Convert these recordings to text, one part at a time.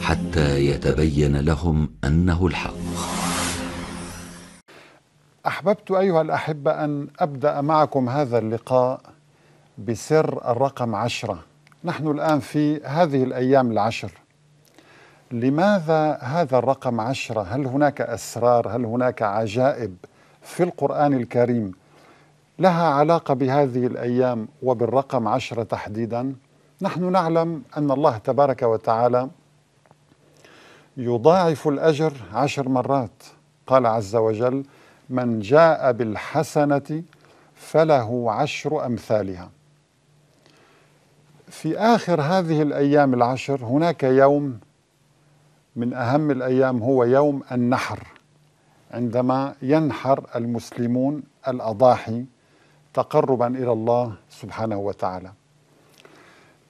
حتى يتبين لهم انه الحق احببت ايها الاحبه ان ابدا معكم هذا اللقاء بسر الرقم عشره نحن الان في هذه الايام العشر لماذا هذا الرقم عشرة؟ هل هناك أسرار؟ هل هناك عجائب في القرآن الكريم لها علاقة بهذه الأيام وبالرقم عشرة تحديدا؟ نحن نعلم أن الله تبارك وتعالى يضاعف الأجر عشر مرات قال عز وجل من جاء بالحسنة فله عشر أمثالها في آخر هذه الأيام العشر هناك يوم من أهم الأيام هو يوم النحر عندما ينحر المسلمون الأضاحي تقربا إلى الله سبحانه وتعالى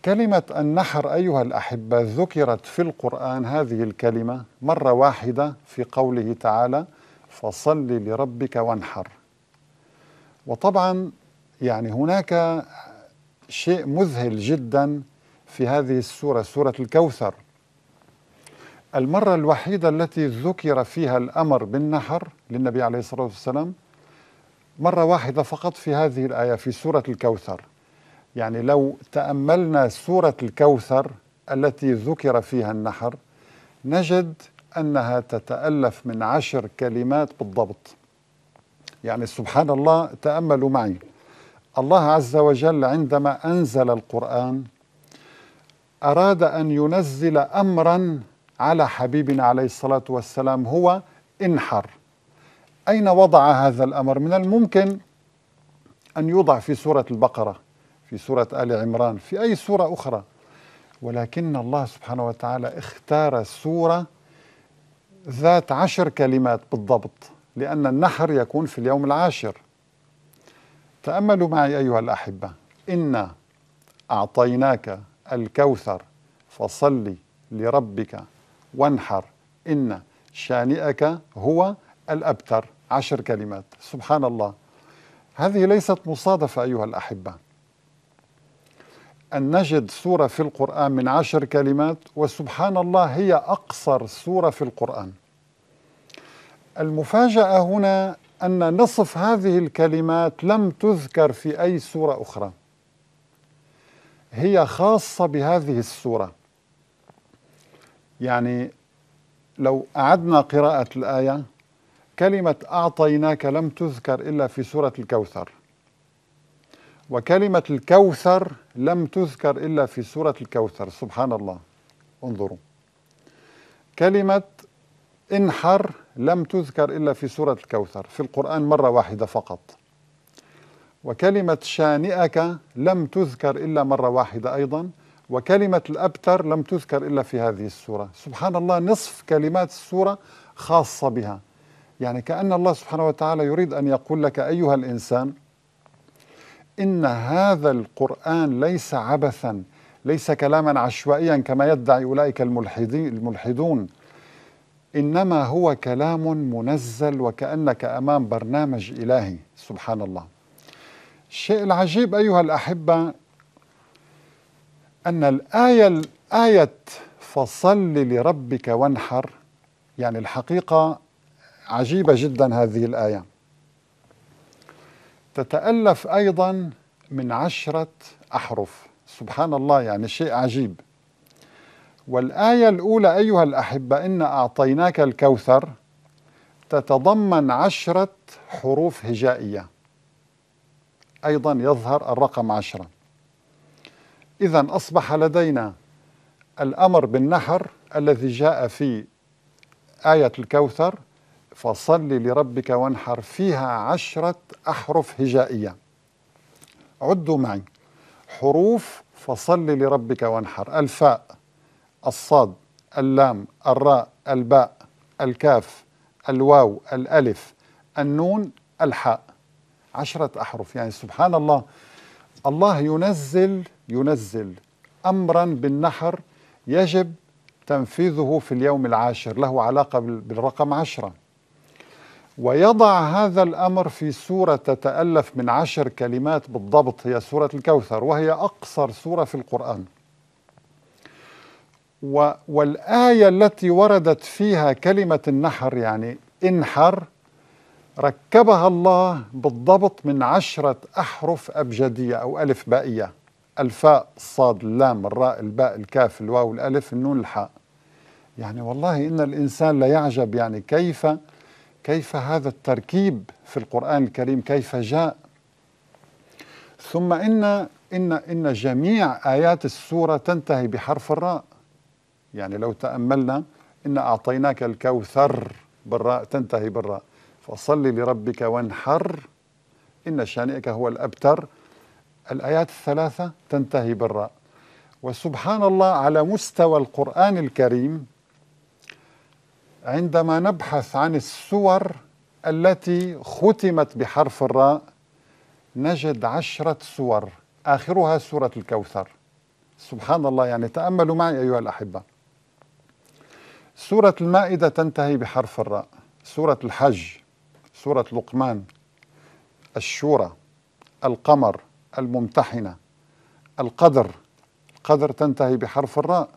كلمة النحر أيها الأحبة ذكرت في القرآن هذه الكلمة مرة واحدة في قوله تعالى فصل لربك وانحر وطبعا يعني هناك شيء مذهل جدا في هذه السورة سورة الكوثر المرة الوحيدة التي ذكر فيها الأمر بالنحر للنبي عليه الصلاة والسلام مرة واحدة فقط في هذه الآية في سورة الكوثر يعني لو تأملنا سورة الكوثر التي ذكر فيها النحر نجد أنها تتألف من عشر كلمات بالضبط يعني سبحان الله تأملوا معي الله عز وجل عندما أنزل القرآن أراد أن ينزل أمرا على حبيبنا عليه الصلاة والسلام هو انحر أين وضع هذا الأمر؟ من الممكن أن يوضع في سورة البقرة في سورة آل عمران في أي سورة أخرى ولكن الله سبحانه وتعالى اختار سورة ذات عشر كلمات بالضبط لأن النحر يكون في اليوم العاشر تأملوا معي أيها الأحبة إنا أعطيناك الكوثر فصل لربك وانحر إن شانئك هو الأبتر عشر كلمات سبحان الله هذه ليست مصادفة أيها الأحبة أن نجد سورة في القرآن من عشر كلمات وسبحان الله هي أقصر سورة في القرآن المفاجأة هنا أن نصف هذه الكلمات لم تذكر في أي سورة أخرى هي خاصة بهذه السورة يعني لو أعدنا قراءة الآية كلمة أعطيناك لم تذكر إلا في سورة الكوثر وكلمة الكوثر لم تذكر إلا في سورة الكوثر سبحان الله انظروا كلمة انحر لم تذكر إلا في سورة الكوثر في القرآن مرة واحدة فقط وكلمة شانئك لم تذكر إلا مرة واحدة أيضا وكلمة الأبتر لم تذكر إلا في هذه السورة سبحان الله نصف كلمات السورة خاصة بها يعني كأن الله سبحانه وتعالى يريد أن يقول لك أيها الإنسان إن هذا القرآن ليس عبثا ليس كلاما عشوائيا كما يدعي أولئك الملحدون إنما هو كلام منزل وكأنك أمام برنامج إلهي سبحان الله الشيء العجيب أيها الأحبة أن الآية آية فصل لربك وانحر يعني الحقيقة عجيبة جدا هذه الآية تتألف أيضا من عشرة أحرف سبحان الله يعني شيء عجيب والآية الأولى أيها الأحبة إن أعطيناك الكوثر تتضمن عشرة حروف هجائية أيضا يظهر الرقم عشرة إذا أصبح لدينا الأمر بالنحر الذي جاء في آية الكوثر فصل لربك وانحر فيها عشرة أحرف هجائية عدوا معي حروف فصل لربك وانحر الفاء الصاد اللام الراء الباء الكاف الواو الألف النون الحاء عشرة أحرف يعني سبحان الله الله ينزل ينزل أمرا بالنحر يجب تنفيذه في اليوم العاشر له علاقة بالرقم عشرة ويضع هذا الأمر في سورة تتألف من عشر كلمات بالضبط هي سورة الكوثر وهي أقصر سورة في القرآن و والآية التي وردت فيها كلمة النحر يعني انحر ركبها الله بالضبط من عشرة أحرف أبجدية أو ألف بائية الفاء الصاد اللام الراء الباء الكاف الواو الألف النون الحاء يعني والله إن الإنسان ليعجب يعني كيف كيف هذا التركيب في القرآن الكريم كيف جاء ثم إن إن إن جميع آيات السورة تنتهي بحرف الراء يعني لو تأملنا إن أعطيناك الكوثر بالراء تنتهي بالراء فصل لربك وانحر إن شانئك هو الأبتر الآيات الثلاثة تنتهي بالراء وسبحان الله على مستوى القرآن الكريم عندما نبحث عن السور التي ختمت بحرف الراء نجد عشرة سور آخرها سورة الكوثر سبحان الله يعني تأملوا معي أيها الأحبة سورة المائدة تنتهي بحرف الراء سورة الحج سورة لقمان الشورى القمر الممتحنة القدر القدر تنتهي بحرف الراء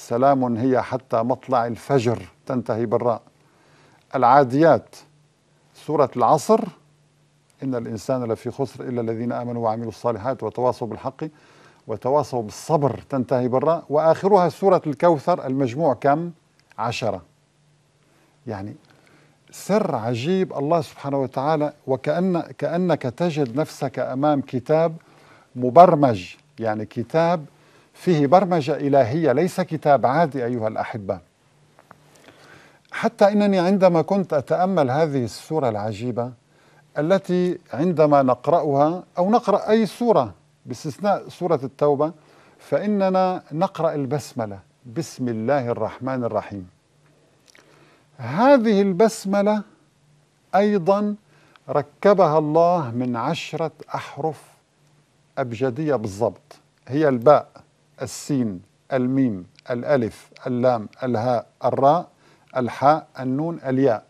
سلام هي حتى مطلع الفجر تنتهي بالراء العاديات سورة العصر إن الإنسان لفي خسر إلا الذين آمنوا وعملوا الصالحات وتواصوا بالحق وتواصوا بالصبر تنتهي بالراء وآخرها سورة الكوثر المجموع كم؟ عشرة يعني سر عجيب الله سبحانه وتعالى وكأن كأنك تجد نفسك أمام كتاب مبرمج يعني كتاب فيه برمجة إلهية ليس كتاب عادي أيها الأحبة حتى إنني عندما كنت أتأمل هذه السورة العجيبة التي عندما نقرأها أو نقرأ أي سورة باستثناء سورة التوبة فإننا نقرأ البسملة بسم الله الرحمن الرحيم هذه البسملة أيضا ركبها الله من عشرة أحرف أبجدية بالضبط هي الباء السين الميم الألف اللام الهاء الراء الحاء النون الياء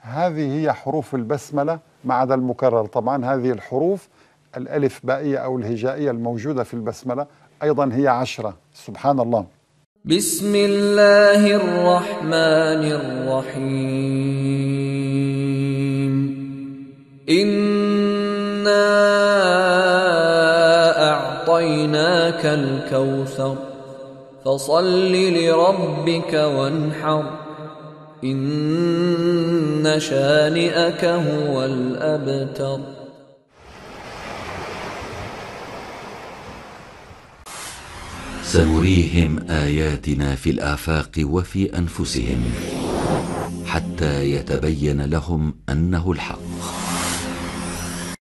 هذه هي حروف البسملة ما عدا المكرر طبعا هذه الحروف الألف بائية أو الهجائية الموجودة في البسملة أيضا هي عشرة سبحان الله بسم الله الرحمن الرحيم إِنَّا أعطيناك الكوثر فصل لربك وانحر إن شانئك هو الأبتر سنريهم آياتنا في الآفاق وفي أنفسهم حتى يتبين لهم أنه الحق